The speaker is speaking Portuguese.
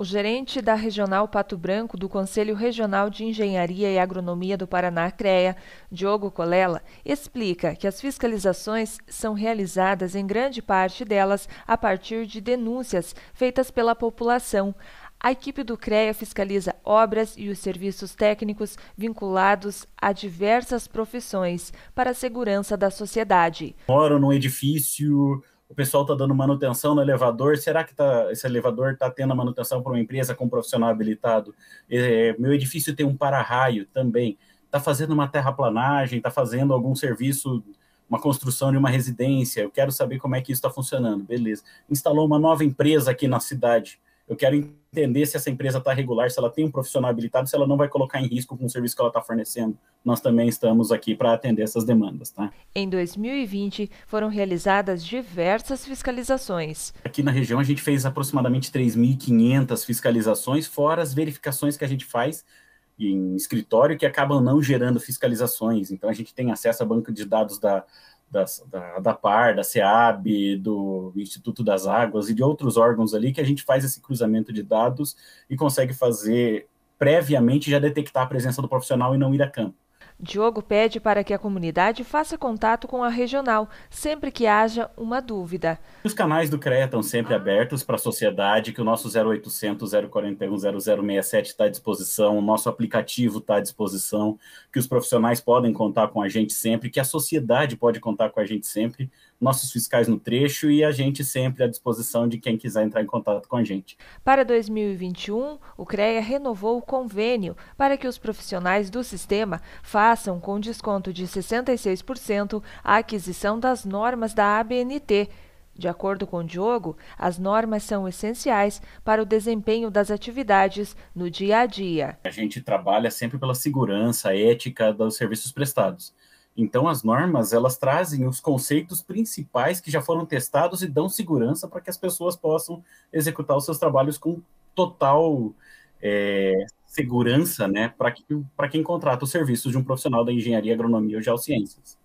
O gerente da Regional Pato Branco do Conselho Regional de Engenharia e Agronomia do Paraná, CREA, Diogo Colela, explica que as fiscalizações são realizadas, em grande parte delas, a partir de denúncias feitas pela população. A equipe do CREA fiscaliza obras e os serviços técnicos vinculados a diversas profissões para a segurança da sociedade. Moro num edifício o pessoal está dando manutenção no elevador, será que tá, esse elevador está tendo a manutenção para uma empresa com um profissional habilitado? É, meu edifício tem um para-raio também, está fazendo uma terraplanagem, está fazendo algum serviço, uma construção de uma residência, eu quero saber como é que isso está funcionando, beleza. Instalou uma nova empresa aqui na cidade, eu quero entender se essa empresa está regular, se ela tem um profissional habilitado, se ela não vai colocar em risco com o serviço que ela está fornecendo. Nós também estamos aqui para atender essas demandas. Tá? Em 2020, foram realizadas diversas fiscalizações. Aqui na região, a gente fez aproximadamente 3.500 fiscalizações, fora as verificações que a gente faz em escritório que acabam não gerando fiscalizações. Então, a gente tem acesso a banco de dados da, da, da, da PAR, da SEAB, do Instituto das Águas e de outros órgãos ali, que a gente faz esse cruzamento de dados e consegue fazer previamente já detectar a presença do profissional e não ir a campo. Diogo pede para que a comunidade faça contato com a regional sempre que haja uma dúvida. Os canais do CREA estão sempre ah. abertos para a sociedade, que o nosso 0800 041 0067 está à disposição, o nosso aplicativo está à disposição, que os profissionais podem contar com a gente sempre, que a sociedade pode contar com a gente sempre nossos fiscais no trecho e a gente sempre à disposição de quem quiser entrar em contato com a gente. Para 2021, o CREA renovou o convênio para que os profissionais do sistema façam com desconto de 66% a aquisição das normas da ABNT. De acordo com Diogo, as normas são essenciais para o desempenho das atividades no dia a dia. A gente trabalha sempre pela segurança ética dos serviços prestados. Então, as normas, elas trazem os conceitos principais que já foram testados e dão segurança para que as pessoas possam executar os seus trabalhos com total é, segurança, né, para que, quem contrata o serviço de um profissional da engenharia, agronomia ou geociências.